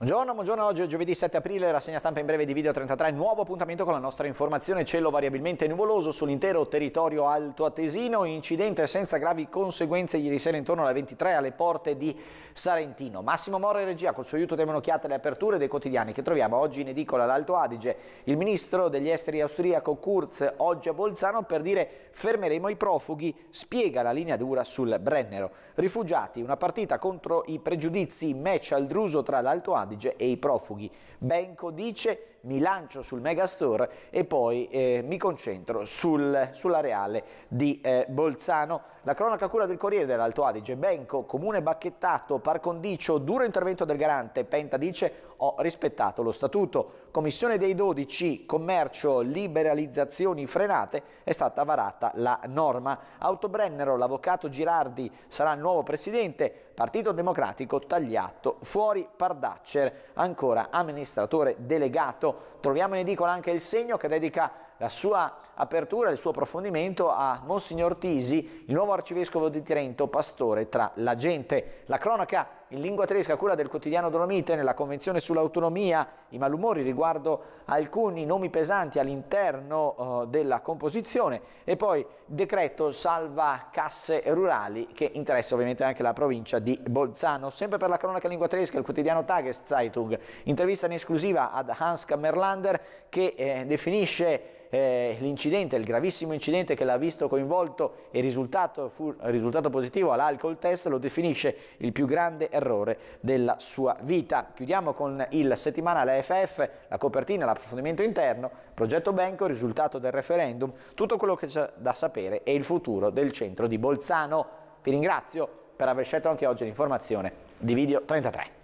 Buongiorno, buongiorno, oggi è giovedì 7 aprile, rassegna stampa in breve di Video 33, nuovo appuntamento con la nostra informazione, cielo variabilmente nuvoloso sull'intero territorio altoatesino, incidente senza gravi conseguenze ieri sera intorno alle 23 alle porte di Sarentino. Massimo Mora e regia col suo aiuto diamo un'occhiata alle aperture dei quotidiani che troviamo oggi in edicola all'Alto Adige, il ministro degli esteri austriaco Kurz oggi a Bolzano per dire fermeremo i profughi, spiega la linea dura sul Brennero. Rifugiati, una partita contro i pregiudizi, match al druso tra l'Alto Adige Adige e i profughi. Benco dice mi lancio sul Megastore e poi eh, mi concentro sul, sull'areale di eh, Bolzano. La cronaca cura del Corriere dell'Alto Adige, Benco, Comune bacchettato, par condicio, duro intervento del garante, Penta dice ho rispettato lo statuto. Commissione dei 12, commercio, liberalizzazioni frenate, è stata varata la norma. Autobrennero, l'avvocato Girardi sarà il nuovo presidente, Partito Democratico tagliato, fuori Pardaccer, ancora amministratore delegato Pertanto troviamo in edicola anche il segno che dedica la sua apertura, il suo approfondimento a Monsignor Tisi, il nuovo arcivescovo di Trento, pastore tra la gente. La cronaca in lingua tedesca a cura del quotidiano Dolomite nella Convenzione sull'autonomia i malumori riguardo alcuni nomi pesanti all'interno eh, della composizione e poi decreto salva casse rurali che interessa ovviamente anche la provincia di Bolzano. Sempre per la cronaca lingua tedesca il quotidiano Tageszeitung intervista in esclusiva ad Hans Kammerlander che eh, definisce eh, l'incidente, il gravissimo incidente che l'ha visto coinvolto e risultato, fu, risultato positivo all'alcol test, lo definisce il più grande errore della sua vita. Chiudiamo con il settimanale FF, la copertina, l'approfondimento interno, progetto Benco, risultato del referendum, tutto quello che c'è da sapere e il futuro del centro di Bolzano. Vi ringrazio per aver scelto anche oggi l'informazione di Video 33.